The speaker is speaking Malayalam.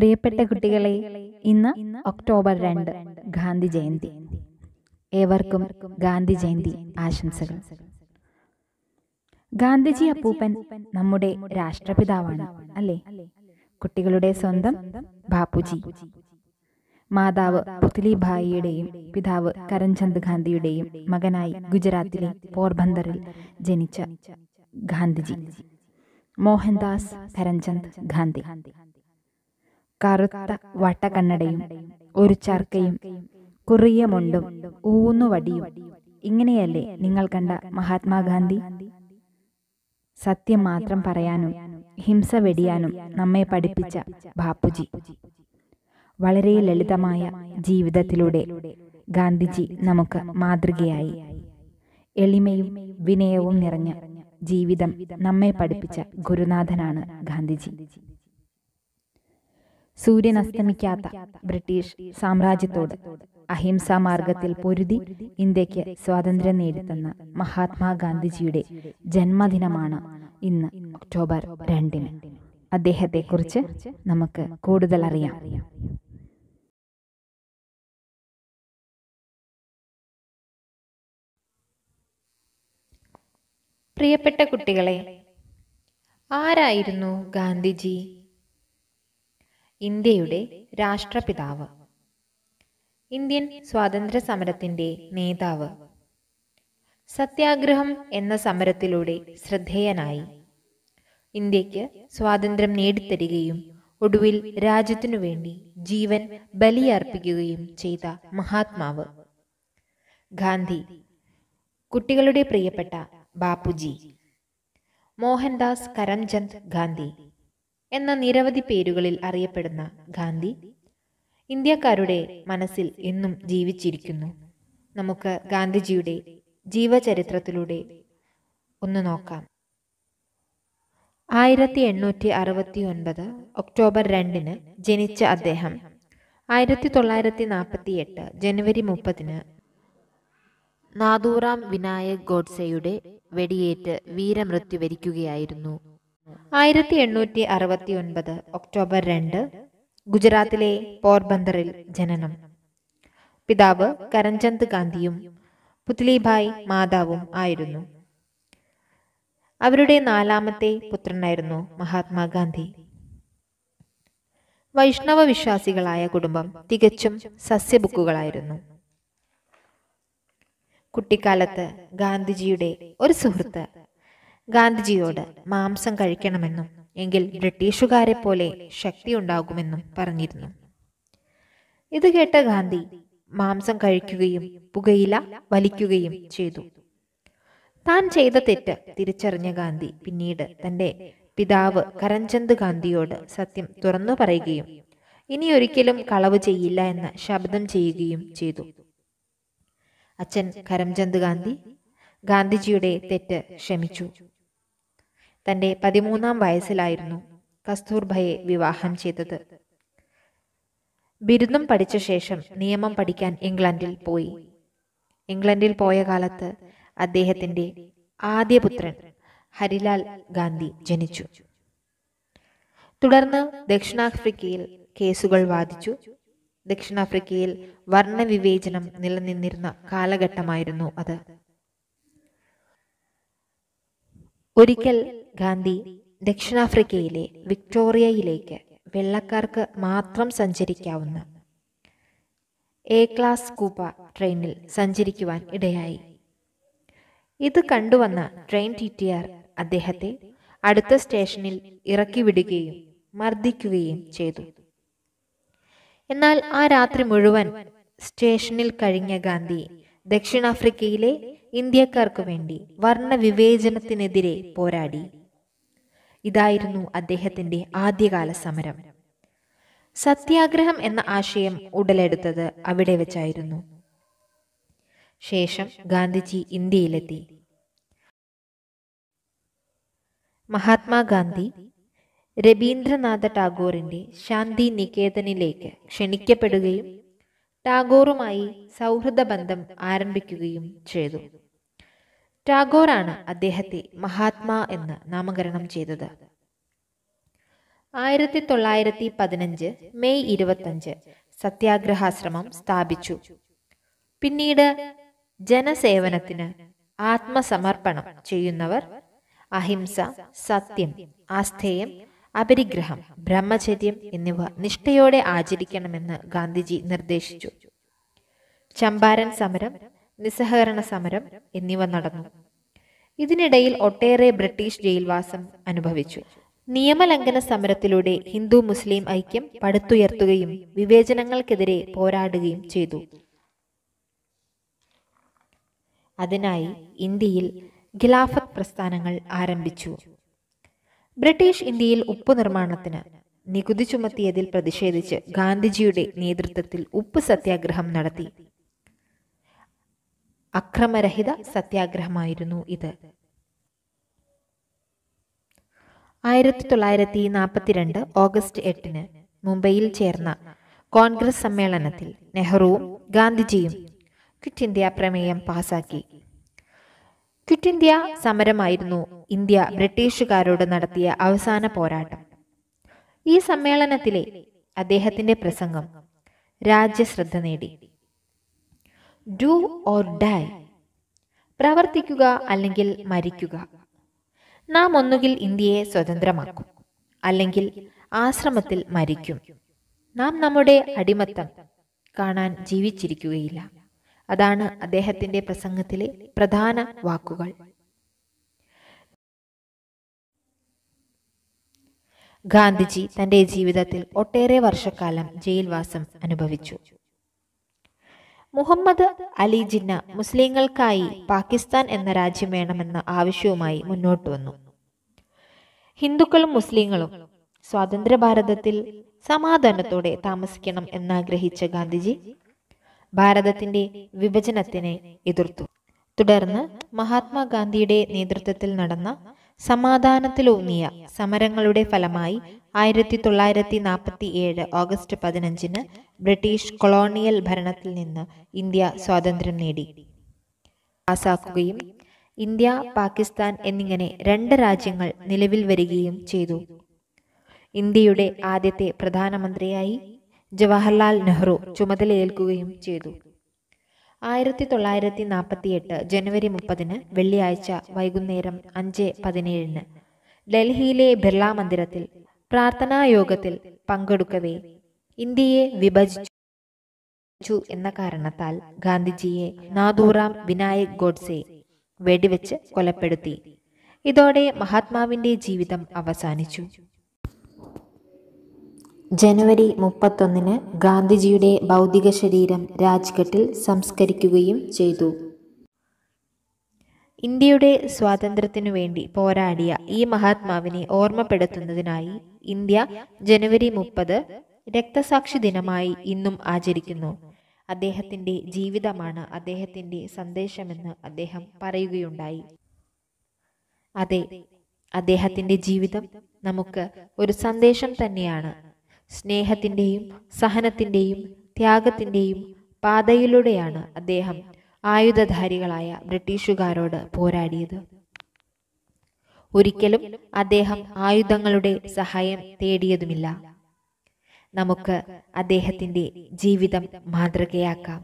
പ്രിയപ്പെട്ട കുട്ടികളെ ഇന്ന് ഒക്ടോബർ രണ്ട് ഗാന്ധി ജയന്തി ഏവർക്കും ഗാന്ധി ജയന്തി ആശംസകൾ ഗാന്ധിജി അപ്പൂപ്പൻ നമ്മുടെ രാഷ്ട്രപിതാവാണ് അല്ലേ കുട്ടികളുടെ സ്വന്തം ബാപ്പുജി മാതാവ് ഭായിയുടെയും പിതാവ് കരൺചന്ദ് ഗാന്ധിയുടെയും മകനായി ഗുജറാത്തിലെ പോർബന്ദറിൽ ജനിച്ച ഗാന്ധിജി മോഹൻദാസ് കരംചന്ദ് ഗാന്ധി കറുത്ത വട്ടക്കണ്ണടയും ഒരു ചർക്കയും കുറിയ മുണ്ടും ഊന്നുവടിയും ഇങ്ങനെയല്ലേ നിങ്ങൾ കണ്ട മഹാത്മാഗാന്ധി സത്യം മാത്രം പറയാനും ഹിംസ വെടിയാനും നമ്മെ പഠിപ്പിച്ച ബാപ്പുജി വളരെ ലളിതമായ ജീവിതത്തിലൂടെ ഗാന്ധിജി നമുക്ക് മാതൃകയായി എളിമയും വിനയവും നിറഞ്ഞ ജീവിതം നമ്മെ പഠിപ്പിച്ച ഗുരുനാഥനാണ് ഗാന്ധിജി സൂര്യൻ അസ്തമിക്കാത്ത ബ്രിട്ടീഷ് സാമ്രാജ്യത്തോട് അഹിംസാ മാർഗത്തിൽ പൊരുതി ഇന്ത്യക്ക് സ്വാതന്ത്ര്യം നേടിത്തന്ന മഹാത്മാഗാന്ധിജിയുടെ ജന്മദിനമാണ് ഇന്ന് ഒക്ടോബർ രണ്ടിന് അദ്ദേഹത്തെക്കുറിച്ച് നമുക്ക് കൂടുതൽ അറിയാം പ്രിയപ്പെട്ട കുട്ടികളെ ആരായിരുന്നു ഗാന്ധിജി ഇന്ത്യയുടെ രാഷ്ട്രപിതാവ് ഇന്ത്യൻ സ്വാതന്ത്ര്യ സമരത്തിന്റെ നേതാവ് സത്യാഗ്രഹം എന്ന സമരത്തിലൂടെ ശ്രദ്ധേയനായി ഇന്ത്യക്ക് സ്വാതന്ത്ര്യം നേടിത്തരികയും ഒടുവിൽ രാജ്യത്തിനു വേണ്ടി ജീവൻ ബലിയർപ്പിക്കുകയും ചെയ്ത മഹാത്മാവ് ഗാന്ധി കുട്ടികളുടെ പ്രിയപ്പെട്ട ബാപ്പുജി മോഹൻദാസ് കരംചന്ദ് ഗാന്ധി എന്ന നിരവധി പേരുകളിൽ അറിയപ്പെടുന്ന ഗാന്ധി ഇന്ത്യക്കാരുടെ മനസ്സിൽ എന്നും ജീവിച്ചിരിക്കുന്നു നമുക്ക് ഗാന്ധിജിയുടെ ജീവചരിത്രത്തിലൂടെ ഒന്ന് നോക്കാം ആയിരത്തി എണ്ണൂറ്റി അറുപത്തി ഒൻപത് ഒക്ടോബർ രണ്ടിന് ജനിച്ച അദ്ദേഹം ആയിരത്തി തൊള്ളായിരത്തി നാൽപ്പത്തി എട്ട് ജനുവരി മുപ്പതിന് നാദൂറാം വിനായക് ഗോഡ്സെയുടെ വെടിയേറ്റ് വീരമൃത്യു വരിക്കുകയായിരുന്നു ആയിരത്തി എണ്ണൂറ്റി അറുപത്തി ഒൻപത് ഒക്ടോബർ രണ്ട് ഗുജറാത്തിലെ പോർബന്ദറിൽ ജനനം പിതാവ് കരംചന്ദ് ഗാന്ധിയും പുത്ലിഭായ് മാതാവും ആയിരുന്നു അവരുടെ നാലാമത്തെ പുത്രനായിരുന്നു മഹാത്മാഗാന്ധി വൈഷ്ണവ വിശ്വാസികളായ കുടുംബം തികച്ചും സസ്യബുക്കുകളായിരുന്നു കുട്ടിക്കാലത്ത് ഗാന്ധിജിയുടെ ഒരു സുഹൃത്ത് ഗാന്ധിജിയോട് മാംസം കഴിക്കണമെന്നും എങ്കിൽ ബ്രിട്ടീഷുകാരെ പോലെ ഉണ്ടാകുമെന്നും പറഞ്ഞിരുന്നു ഇത് കേട്ട ഗാന്ധി മാംസം കഴിക്കുകയും പുകയില വലിക്കുകയും ചെയ്തു താൻ ചെയ്ത തെറ്റ് തിരിച്ചറിഞ്ഞ ഗാന്ധി പിന്നീട് തന്റെ പിതാവ് കരംചന്ദ് ഗാന്ധിയോട് സത്യം തുറന്നു പറയുകയും ഇനി ഒരിക്കലും കളവ് ചെയ്യില്ല എന്ന ശബ്ദം ചെയ്യുകയും ചെയ്തു അച്ഛൻ കരംചന്ദ് ഗാന്ധി ഗാന്ധിജിയുടെ തെറ്റ് ക്ഷമിച്ചു തൻ്റെ പതിമൂന്നാം വയസ്സിലായിരുന്നു കസ്തൂർഭയെ വിവാഹം ചെയ്തത് ബിരുദം പഠിച്ച ശേഷം നിയമം പഠിക്കാൻ ഇംഗ്ലണ്ടിൽ പോയി ഇംഗ്ലണ്ടിൽ പോയ കാലത്ത് അദ്ദേഹത്തിന്റെ ആദ്യ പുത്രൻ ഹരിലാൽ ഗാന്ധി ജനിച്ചു തുടർന്ന് ദക്ഷിണാഫ്രിക്കയിൽ കേസുകൾ വാദിച്ചു ദക്ഷിണാഫ്രിക്കയിൽ വർണ്ണവിവേചനം നിലനിന്നിരുന്ന കാലഘട്ടമായിരുന്നു അത് ഒരിക്കൽ ഗാന്ധി ദക്ഷിണാഫ്രിക്കയിലെ വിക്ടോറിയയിലേക്ക് വെള്ളക്കാർക്ക് മാത്രം സഞ്ചരിക്കാവുന്ന എ ക്ലാസ് കൂപ്പ ട്രെയിനിൽ സഞ്ചരിക്കുവാൻ ഇടയായി ഇത് കണ്ടുവന്ന ട്രെയിൻ ടി ടി ആർ അദ്ദേഹത്തെ അടുത്ത സ്റ്റേഷനിൽ ഇറക്കി വിടുകയും മർദ്ദിക്കുകയും ചെയ്തു എന്നാൽ ആ രാത്രി മുഴുവൻ സ്റ്റേഷനിൽ കഴിഞ്ഞ ഗാന്ധി ദക്ഷിണാഫ്രിക്കയിലെ ഇന്ത്യക്കാർക്ക് വേണ്ടി വർണ്ണവിവേചനത്തിനെതിരെ പോരാടി ഇതായിരുന്നു അദ്ദേഹത്തിന്റെ ആദ്യകാല സമരം സത്യാഗ്രഹം എന്ന ആശയം ഉടലെടുത്തത് അവിടെ വെച്ചായിരുന്നു ശേഷം ഗാന്ധിജി ഇന്ത്യയിലെത്തി മഹാത്മാഗാന്ധി രവീന്ദ്രനാഥ ടാഗോറിന്റെ ശാന്തി നികേതനിലേക്ക് ക്ഷണിക്കപ്പെടുകയും ടാഗോറുമായി സൗഹൃദ ബന്ധം ആരംഭിക്കുകയും ചെയ്തു ടാഗോറാണ് അദ്ദേഹത്തെ മഹാത്മാ എന്ന് നാമകരണം ചെയ്തത് ആയിരത്തി തൊള്ളായിരത്തി പതിനഞ്ച് മെയ് ഇരുപത്തഞ്ച് സത്യാഗ്രഹാശ്രമം സ്ഥാപിച്ചു പിന്നീട് ജനസേവനത്തിന് ആത്മസമർപ്പണം ചെയ്യുന്നവർ അഹിംസ സത്യം ആസ്ഥേയം അപരിഗ്രഹം ബ്രഹ്മചര്യം എന്നിവ നിഷ്ഠയോടെ ആചരിക്കണമെന്ന് ഗാന്ധിജി നിർദ്ദേശിച്ചു ചമ്പാരൻ സമരം നിസ്സഹകരണ സമരം എന്നിവ നടന്നു ഇതിനിടയിൽ ഒട്ടേറെ ബ്രിട്ടീഷ് ജയിൽവാസം അനുഭവിച്ചു നിയമലംഘന സമരത്തിലൂടെ ഹിന്ദു മുസ്ലിം ഐക്യം പടുത്തുയർത്തുകയും വിവേചനങ്ങൾക്കെതിരെ പോരാടുകയും ചെയ്തു അതിനായി ഇന്ത്യയിൽ ഖിലാഫത്ത് പ്രസ്ഥാനങ്ങൾ ആരംഭിച്ചു ബ്രിട്ടീഷ് ഇന്ത്യയിൽ ഉപ്പ് നിർമ്മാണത്തിന് നികുതി ചുമത്തിയതിൽ പ്രതിഷേധിച്ച് ഗാന്ധിജിയുടെ നേതൃത്വത്തിൽ ഉപ്പ് സത്യാഗ്രഹം നടത്തി അക്രമരഹിത സത്യാഗ്രഹമായിരുന്നു ഇത് ആയിരത്തി തൊള്ളായിരത്തി നാൽപ്പത്തിരണ്ട് ഓഗസ്റ്റ് എട്ടിന് മുംബൈയിൽ ചേർന്ന കോൺഗ്രസ് സമ്മേളനത്തിൽ നെഹ്റുവും ഗാന്ധിജിയും ക്വിറ്റ് ഇന്ത്യ പ്രമേയം പാസാക്കി ക്വിറ്റ് ഇന്ത്യ സമരമായിരുന്നു ഇന്ത്യ ബ്രിട്ടീഷുകാരോട് നടത്തിയ അവസാന പോരാട്ടം ഈ സമ്മേളനത്തിലെ അദ്ദേഹത്തിന്റെ പ്രസംഗം രാജ്യശ്രദ്ധ നേടി ഡു ഓർ ഡൈ പ്രവർത്തിക്കുക അല്ലെങ്കിൽ മരിക്കുക നാം ഒന്നുകിൽ ഇന്ത്യയെ സ്വതന്ത്രമാക്കും അല്ലെങ്കിൽ ആശ്രമത്തിൽ മരിക്കും നാം നമ്മുടെ അടിമത്തം കാണാൻ ജീവിച്ചിരിക്കുകയില്ല അതാണ് അദ്ദേഹത്തിന്റെ പ്രസംഗത്തിലെ പ്രധാന വാക്കുകൾ ഗാന്ധിജി തന്റെ ജീവിതത്തിൽ ഒട്ടേറെ വർഷക്കാലം ജയിൽവാസം അനുഭവിച്ചു മുഹമ്മദ് അലി ജിന്ന മുസ്ലിങ്ങൾക്കായി പാകിസ്ഥാൻ എന്ന രാജ്യം വേണമെന്ന ആവശ്യവുമായി മുന്നോട്ട് വന്നു ഹിന്ദുക്കളും മുസ്ലിങ്ങളും സ്വാതന്ത്ര്യ ഭാരതത്തിൽ സമാധാനത്തോടെ താമസിക്കണം എന്നാഗ്രഹിച്ച ഗാന്ധിജി ഭാരതത്തിന്റെ വിഭജനത്തിനെ എതിർത്തു തുടർന്ന് മഹാത്മാഗാന്ധിയുടെ നേതൃത്വത്തിൽ നടന്ന സമാധാനത്തിലൂന്നിയ സമരങ്ങളുടെ ഫലമായി ആയിരത്തി തൊള്ളായിരത്തി നാൽപ്പത്തി ഏഴ് ഓഗസ്റ്റ് പതിനഞ്ചിന് ബ്രിട്ടീഷ് കൊളോണിയൽ ഭരണത്തിൽ നിന്ന് ഇന്ത്യ സ്വാതന്ത്ര്യം നേടി പാസാക്കുകയും ഇന്ത്യ പാകിസ്ഥാൻ എന്നിങ്ങനെ രണ്ട് രാജ്യങ്ങൾ നിലവിൽ വരികയും ചെയ്തു ഇന്ത്യയുടെ ആദ്യത്തെ പ്രധാനമന്ത്രിയായി ജവഹർലാൽ നെഹ്റു ചുമതലയേൽക്കുകയും ചെയ്തു ആയിരത്തി തൊള്ളായിരത്തി നാൽപ്പത്തിയെട്ട് ജനുവരി മുപ്പതിന് വെള്ളിയാഴ്ച വൈകുന്നേരം അഞ്ച് പതിനേഴിന് ഡൽഹിയിലെ ബിർള മന്ദിരത്തിൽ പ്രാർത്ഥനാ യോഗത്തിൽ പങ്കെടുക്കവേ ഇന്ത്യയെ വിഭജിച്ചു എന്ന കാരണത്താൽ ഗാന്ധിജിയെ നാദൂറാം വിനായക് ഗോഡ്സെ വെടിവെച്ച് കൊലപ്പെടുത്തി ഇതോടെ മഹാത്മാവിന്റെ ജീവിതം അവസാനിച്ചു ജനുവരി മുപ്പത്തൊന്നിന് ഗാന്ധിജിയുടെ ഭൗതിക ശരീരം രാജ്ഘട്ടിൽ സംസ്കരിക്കുകയും ചെയ്തു ഇന്ത്യയുടെ സ്വാതന്ത്ര്യത്തിനു വേണ്ടി പോരാടിയ ഈ മഹാത്മാവിനെ ഓർമ്മപ്പെടുത്തുന്നതിനായി ഇന്ത്യ ജനുവരി മുപ്പത് രക്തസാക്ഷി ദിനമായി ഇന്നും ആചരിക്കുന്നു അദ്ദേഹത്തിൻ്റെ ജീവിതമാണ് അദ്ദേഹത്തിൻ്റെ സന്ദേശമെന്ന് അദ്ദേഹം പറയുകയുണ്ടായി അതെ അദ്ദേഹത്തിൻ്റെ ജീവിതം നമുക്ക് ഒരു സന്ദേശം തന്നെയാണ് സ്നേഹത്തിൻ്റെയും സഹനത്തിൻ്റെയും ത്യാഗത്തിൻ്റെയും പാതയിലൂടെയാണ് അദ്ദേഹം ആയുധധാരികളായ ബ്രിട്ടീഷുകാരോട് പോരാടിയത് ഒരിക്കലും അദ്ദേഹം ആയുധങ്ങളുടെ സഹായം തേടിയതുമില്ല നമുക്ക് അദ്ദേഹത്തിൻ്റെ ജീവിതം മാതൃകയാക്കാം